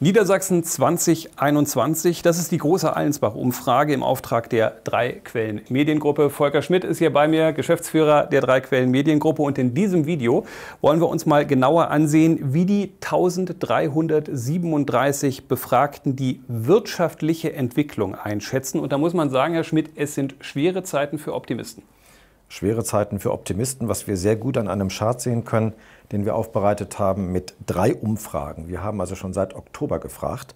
Niedersachsen 2021, das ist die große Allensbach-Umfrage im Auftrag der Drei Quellen Mediengruppe. Volker Schmidt ist hier bei mir, Geschäftsführer der Drei Quellen Mediengruppe. Und in diesem Video wollen wir uns mal genauer ansehen, wie die 1337 Befragten die wirtschaftliche Entwicklung einschätzen. Und da muss man sagen, Herr Schmidt, es sind schwere Zeiten für Optimisten. Schwere Zeiten für Optimisten, was wir sehr gut an einem Chart sehen können, den wir aufbereitet haben mit drei Umfragen. Wir haben also schon seit Oktober gefragt.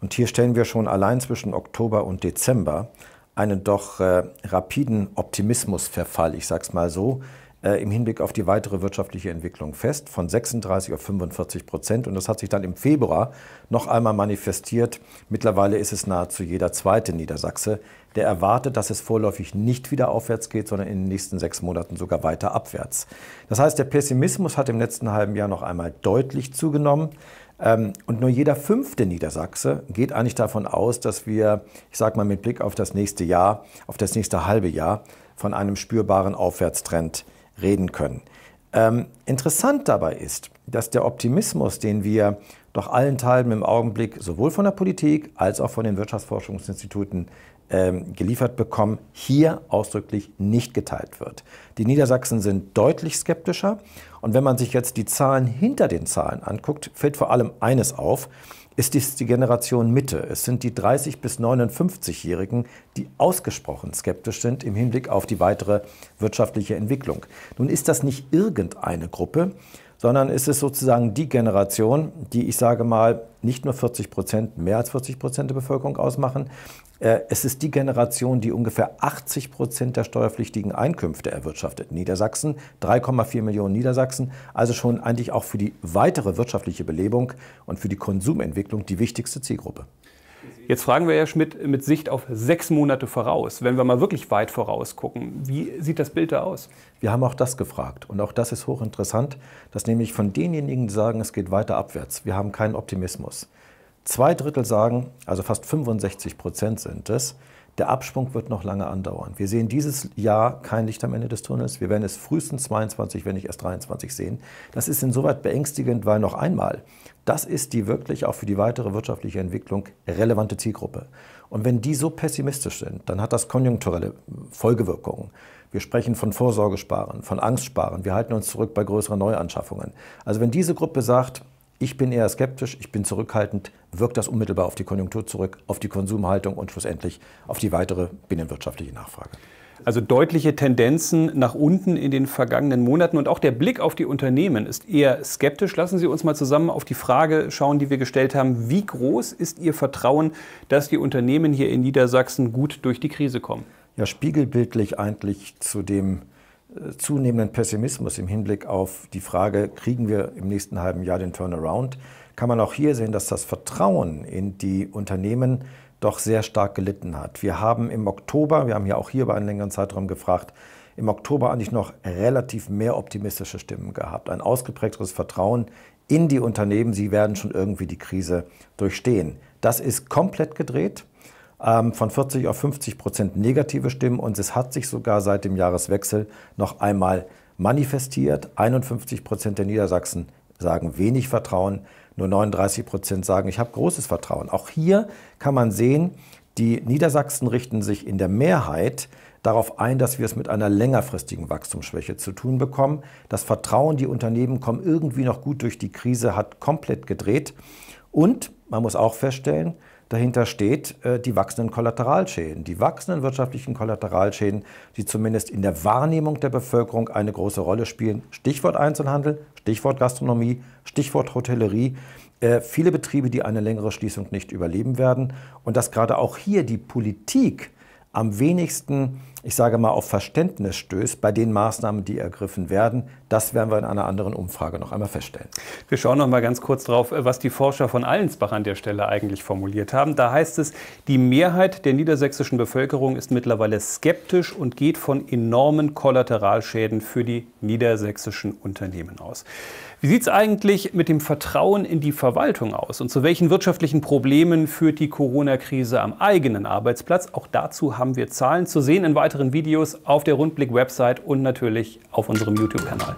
Und hier stellen wir schon allein zwischen Oktober und Dezember einen doch äh, rapiden Optimismusverfall, ich sag's mal so, äh, im Hinblick auf die weitere wirtschaftliche Entwicklung fest, von 36 auf 45 Prozent. Und das hat sich dann im Februar noch einmal manifestiert. Mittlerweile ist es nahezu jeder zweite Niedersachse, der erwartet, dass es vorläufig nicht wieder aufwärts geht, sondern in den nächsten sechs Monaten sogar weiter abwärts. Das heißt, der Pessimismus hat im letzten halben Jahr noch einmal deutlich zugenommen. Ähm, und nur jeder fünfte Niedersachse geht eigentlich davon aus, dass wir, ich sage mal mit Blick auf das nächste Jahr, auf das nächste halbe Jahr, von einem spürbaren Aufwärtstrend reden können. Ähm, interessant dabei ist, dass der Optimismus, den wir doch allenthalben im Augenblick sowohl von der Politik als auch von den Wirtschaftsforschungsinstituten ähm, geliefert bekommen, hier ausdrücklich nicht geteilt wird. Die Niedersachsen sind deutlich skeptischer. Und wenn man sich jetzt die Zahlen hinter den Zahlen anguckt, fällt vor allem eines auf ist dies die Generation Mitte. Es sind die 30 bis 59-Jährigen, die ausgesprochen skeptisch sind im Hinblick auf die weitere wirtschaftliche Entwicklung. Nun ist das nicht irgendeine Gruppe, sondern es ist sozusagen die Generation, die, ich sage mal, nicht nur 40 Prozent, mehr als 40 Prozent der Bevölkerung ausmachen. Äh, es ist die Generation, die ungefähr 80 Prozent der steuerpflichtigen Einkünfte erwirtschaftet. Niedersachsen, 3,4 Millionen Niedersachsen, also schon eigentlich auch für die weitere wirtschaftliche Belebung und für die Konsumentwicklung die wichtigste Zielgruppe. Jetzt fragen wir, Herr Schmidt, mit Sicht auf sechs Monate voraus, wenn wir mal wirklich weit voraus gucken, wie sieht das Bild da aus? Wir haben auch das gefragt und auch das ist hochinteressant, dass nämlich von denjenigen, die sagen, es geht weiter abwärts, wir haben keinen Optimismus. Zwei Drittel sagen, also fast 65 Prozent sind es, der Absprung wird noch lange andauern. Wir sehen dieses Jahr kein Licht am Ende des Tunnels. Wir werden es frühestens 22, wenn nicht erst 23 sehen. Das ist insoweit beängstigend, weil noch einmal, das ist die wirklich auch für die weitere wirtschaftliche Entwicklung relevante Zielgruppe. Und wenn die so pessimistisch sind, dann hat das konjunkturelle Folgewirkungen. Wir sprechen von Vorsorgesparen, von Angstsparen. Wir halten uns zurück bei größeren Neuanschaffungen. Also wenn diese Gruppe sagt, ich bin eher skeptisch, ich bin zurückhaltend, wirkt das unmittelbar auf die Konjunktur zurück, auf die Konsumhaltung und schlussendlich auf die weitere binnenwirtschaftliche Nachfrage. Also deutliche Tendenzen nach unten in den vergangenen Monaten und auch der Blick auf die Unternehmen ist eher skeptisch. Lassen Sie uns mal zusammen auf die Frage schauen, die wir gestellt haben. Wie groß ist Ihr Vertrauen, dass die Unternehmen hier in Niedersachsen gut durch die Krise kommen? Ja, spiegelbildlich eigentlich zu dem äh, zunehmenden Pessimismus im Hinblick auf die Frage, kriegen wir im nächsten halben Jahr den Turnaround, kann man auch hier sehen, dass das Vertrauen in die Unternehmen doch sehr stark gelitten hat. Wir haben im Oktober, wir haben ja auch hier über einen längeren Zeitraum gefragt, im Oktober eigentlich noch relativ mehr optimistische Stimmen gehabt. Ein ausgeprägteres Vertrauen in die Unternehmen, sie werden schon irgendwie die Krise durchstehen. Das ist komplett gedreht ähm, von 40 auf 50 Prozent negative Stimmen und es hat sich sogar seit dem Jahreswechsel noch einmal manifestiert. 51 Prozent der Niedersachsen sagen wenig Vertrauen, nur 39 Prozent sagen, ich habe großes Vertrauen. Auch hier kann man sehen, die Niedersachsen richten sich in der Mehrheit darauf ein, dass wir es mit einer längerfristigen Wachstumsschwäche zu tun bekommen. Das Vertrauen, die Unternehmen kommen irgendwie noch gut durch die Krise, hat komplett gedreht. Und man muss auch feststellen, Dahinter steht äh, die wachsenden Kollateralschäden, die wachsenden wirtschaftlichen Kollateralschäden, die zumindest in der Wahrnehmung der Bevölkerung eine große Rolle spielen. Stichwort Einzelhandel, Stichwort Gastronomie, Stichwort Hotellerie. Äh, viele Betriebe, die eine längere Schließung nicht überleben werden. Und dass gerade auch hier die Politik am wenigsten, ich sage mal, auf Verständnis stößt bei den Maßnahmen, die ergriffen werden. Das werden wir in einer anderen Umfrage noch einmal feststellen. Wir schauen noch mal ganz kurz drauf, was die Forscher von Allensbach an der Stelle eigentlich formuliert haben. Da heißt es, die Mehrheit der niedersächsischen Bevölkerung ist mittlerweile skeptisch und geht von enormen Kollateralschäden für die niedersächsischen Unternehmen aus. Wie sieht es eigentlich mit dem Vertrauen in die Verwaltung aus und zu welchen wirtschaftlichen Problemen führt die Corona-Krise am eigenen Arbeitsplatz? Auch dazu haben haben wir Zahlen zu sehen in weiteren Videos auf der Rundblick-Website und natürlich auf unserem YouTube-Kanal.